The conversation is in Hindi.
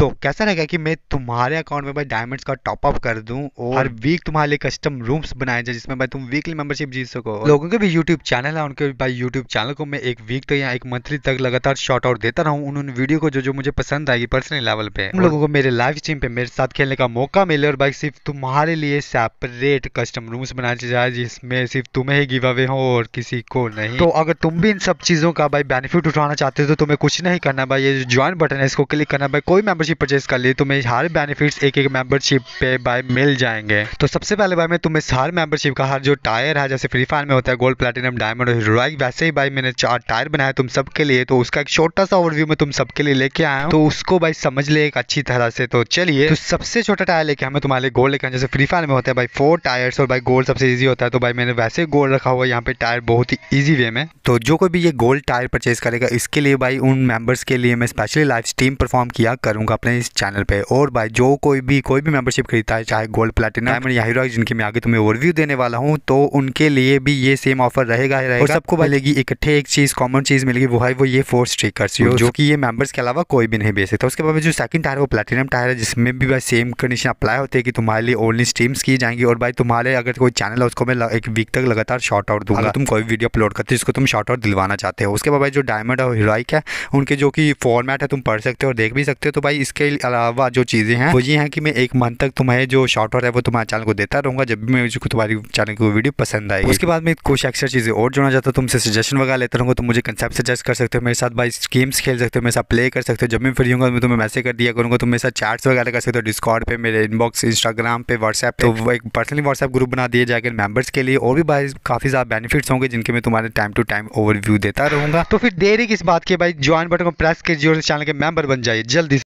तो कैसा रहेगा कि मैं तुम्हारे अकाउंट में भाई डायमंड्स का टॉप अप कर दूं और हर हाँ। वीक तुम्हारे लिए कस्टम रूम्स बनाए जाए जिसमें भाई तुम वीकली मेंबरशिप जीत सको लोगों के भी यूट्यूब चैनल है उनके भाई यूट्यूब चैनल को मैं एक वीक तक तो या एक मंथली तक लगातार शॉर्ट आउट देता हूँ उन वीडियो को जो जो मुझे पसंद आएगी पर्सनल लेवल पे उन लोगों को मेरे लाइव स्ट्रीम पे मेरे साथ खेलने का मौका मिले और भाई सिर्फ तुम्हारे लिए सेपरेट कस्टम रूम्स बनाए जाए जिसमें सिर्फ तुम्हें ही गिव अवे हो और किसी को नहीं तो अगर तुम भी इन सब चीजों का भाई बेनिफिट उठाना चाहते हो तो तुम्हें कुछ नहीं करना भाई ये ज्वाइन बटन है इसको क्लिक करना भाई कोई मेंबरशिप मेंबरशिप परचेज कर ली तुम्हें हर बेनिफिट्स एक एक मेंबरशिप पे बाय मिल जाएंगे तो सबसे पहले भाई मैं तुम्हें हर मेंबरशिप का हर जो टायर है जैसे फ्री फायर में होता है गोल्ड प्लेटिनम डायमंड और वैसे ही भाई मैंने चार टायर बनाया तुम सबके लिए तो उसका एक छोटा सा ओवरव्यू मैं तुम सबके लिए लेके आया हूँ तो उसको भाई समझ ले एक अच्छी तरह से तो चलिए तो सबसे छोटा टायर लेके हमें तुम्हारे लिए गोल्ड लेके जैसे फ्री फायर में होता है भाई फोर टायर्स और भाई गोल्ड सबसे ईजी होता है तो भाई मैंने वैसे गोल्ड रखा हुआ यहाँ पे टायर बहुत ही ईजी वे में तो जो कोई भी ये गोल्ड टायर परचेज करेगा इसके लिए भाई उन मेंबर्स के लिए मैं स्पेशली लाइव स्ट्रीम परफॉर्म किया करूंगा अपने इस चैनल पे और भाई जो कोई भी कोई भी मेंबरशिप खरीदता है चाहे गोल्ड प्लेटिनम डायमंड या हीरो जिनकी मैं आगे तुम्हें ओवरव्यू देने वाला हूँ तो उनके लिए भी ये सेम ऑफर रहेगा ही रहेगा और सबको मिलेगी इकट्ठे एक चीज़ कॉमन चीज़ मिलेगी वो है वो ये फोर स्टिकर्स जो की ये मेंबर्स के अलावा कोई भी नहीं बेच सकता उसके बाद जो सेकंड टायर है वो प्लेटिनम टायर है जिसमें भी भाई सेम कंडीशन अप्लाई होती है कि तुम्हारे लिए ओनली स्ट्रीम्स की जाएंगी और भाई तुम्हारे अगर कोई चैनल है उसको मैं एक वीक तक लगातार शॉर्ट आउट दूंगा हाँ। तुम कोई वीडियो अपलोड करते हो जिसको तुम शॉर्ट आउट दिलवाना चाहते हो उसके बाद जो डायमंड और हीरोइक है उनके जो कि फॉर्मेट है तुम पढ़ सकते हो और देख भी सकते हो तो भाई इसके अलावा जो चीज़ें हैं वो ये हैं कि मैं एक मंथ तक तुम्हें जो शॉर्ट है वो तुम्हारे चैनल को देता रहूँगा जब भी मुझे तुम्हारी चैनल की वीडियो पसंद आएगी उसके बाद में कुछ एक्स्ट्रा चीज़ें और जोड़ना चाहता हूँ तुमसे सजेशन वगैरह लेता रहूँगा तुम मुझे कंसेप्ट सजेस्ट कर सकते हो मेरे साथ भाई गेम्स खेल सकते हो मेरे साथ प्ले कर सकते हो जब मैं फ्री हूँ मैं तुम्हें मैसेज कर दिया करूँगा तो मेरे साथ चैट्स वगैरह कर सकते हो डिस्कॉर्ड पर मेरे इनबॉक्स इंस्टाग्राम पे व्हाट्सएप तो एक पर्सनली व्हाट्सएप ग्रुप बना दिए जाएगा मेम्बर्स के लिए और भी भाई काफ़ी ज़्यादा बेनिफिट्स होंगे जिनके मैं तुम्हारे टाइम टू टाइम ओवरव्यू देता रहूँगा तो फिर देरी किस बात के भाई ज्वाइन बटन को प्रेस कीजिए और चैनल के मेंबर बन जाइए जल्दी